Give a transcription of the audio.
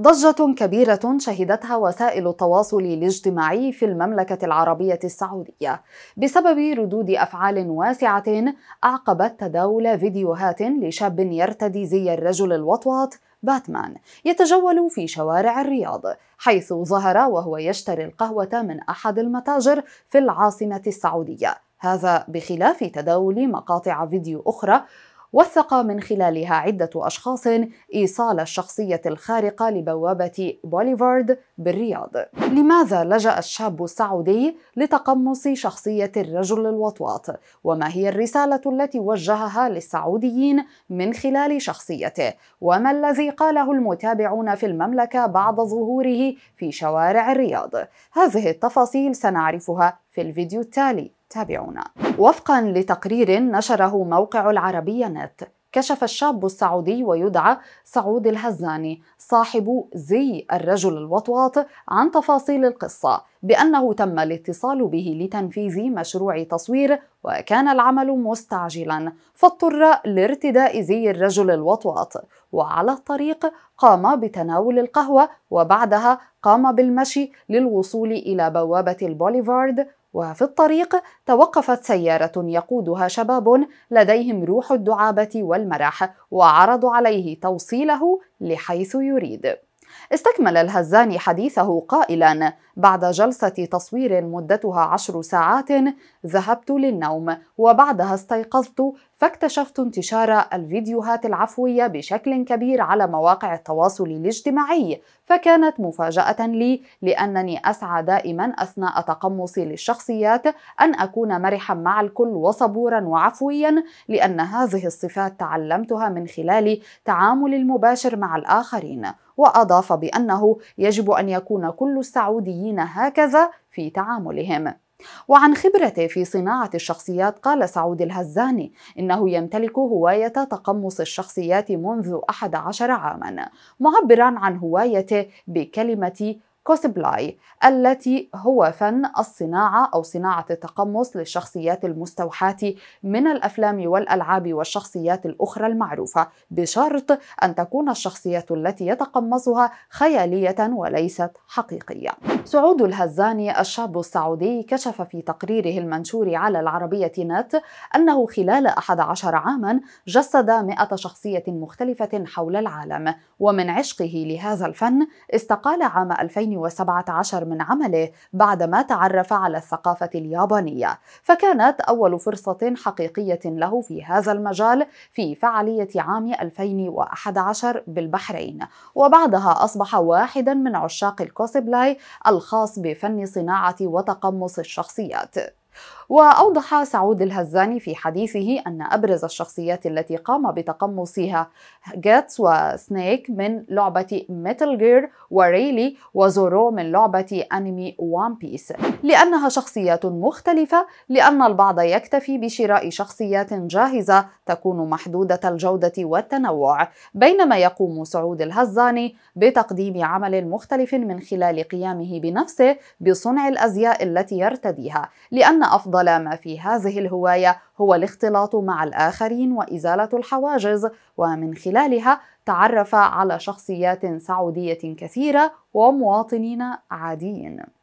ضجة كبيرة شهدتها وسائل التواصل الاجتماعي في المملكة العربية السعودية بسبب ردود أفعال واسعة أعقبت تداول فيديوهات لشاب يرتدي زي الرجل الوطواط باتمان يتجول في شوارع الرياض حيث ظهر وهو يشتري القهوة من أحد المتاجر في العاصمة السعودية هذا بخلاف تداول مقاطع فيديو أخرى وثق من خلالها عدة أشخاص إيصال الشخصية الخارقة لبوابة بوليفارد بالرياض لماذا لجأ الشاب السعودي لتقمص شخصية الرجل الوطواط؟ وما هي الرسالة التي وجهها للسعوديين من خلال شخصيته؟ وما الذي قاله المتابعون في المملكة بعد ظهوره في شوارع الرياض؟ هذه التفاصيل سنعرفها في الفيديو التالي تابعونا وفقا لتقرير نشره موقع العربية نت كشف الشاب السعودي ويدعى سعود الهزاني صاحب زي الرجل الوطواط عن تفاصيل القصة بأنه تم الاتصال به لتنفيذ مشروع تصوير وكان العمل مستعجلا فاضطر لارتداء زي الرجل الوطواط وعلى الطريق قام بتناول القهوة وبعدها قام بالمشي للوصول إلى بوابة البوليفارد وفي الطريق توقفت سيارة يقودها شباب لديهم روح الدعابة والمرح وعرضوا عليه توصيله لحيث يريد استكمل الهزان حديثه قائلا بعد جلسة تصوير مدتها عشر ساعات ذهبت للنوم وبعدها استيقظت فاكتشفت انتشار الفيديوهات العفوية بشكل كبير على مواقع التواصل الاجتماعي فكانت مفاجأة لي لأنني أسعى دائما أثناء تقمصي للشخصيات أن أكون مرحا مع الكل وصبورا وعفويا لأن هذه الصفات تعلمتها من خلال تعاملي المباشر مع الآخرين وأضاف بأنه يجب أن يكون كل السعوديين هكذا في تعاملهم وعن خبرته في صناعة الشخصيات قال سعود الهزاني إنه يمتلك هواية تقمص الشخصيات منذ أحد عشر عاما معبرا عن هوايته بكلمة كوسبلاي التي هو فن الصناعة أو صناعة التقمص للشخصيات المستوحاة من الأفلام والألعاب والشخصيات الأخرى المعروفة بشرط أن تكون الشخصية التي يتقمصها خيالية وليست حقيقية سعود الهزاني الشاب السعودي كشف في تقريره المنشور على العربية نت أنه خلال 11 عاما جسد 100 شخصية مختلفة حول العالم ومن عشقه لهذا الفن استقال عام 2017 من عمله بعدما تعرف على الثقافة اليابانية فكانت أول فرصة حقيقية له في هذا المجال في فعالية عام 2011 بالبحرين وبعدها أصبح واحدا من عشاق الكوسبلاي الخاص بفن صناعة وتقمص الشخصيات وأوضح سعود الهزاني في حديثه أن أبرز الشخصيات التي قام بتقمصها جاتس وسنيك من لعبة ميتل جير وريلي وزورو من لعبة أنمي وان بيس لأنها شخصيات مختلفة لأن البعض يكتفي بشراء شخصيات جاهزة تكون محدودة الجودة والتنوع بينما يقوم سعود الهزاني بتقديم عمل مختلف من خلال قيامه بنفسه بصنع الأزياء التي يرتديها لأن أفضل ما في هذه الهواية هو الاختلاط مع الآخرين وإزالة الحواجز ومن خلالها تعرف على شخصيات سعودية كثيرة ومواطنين عاديين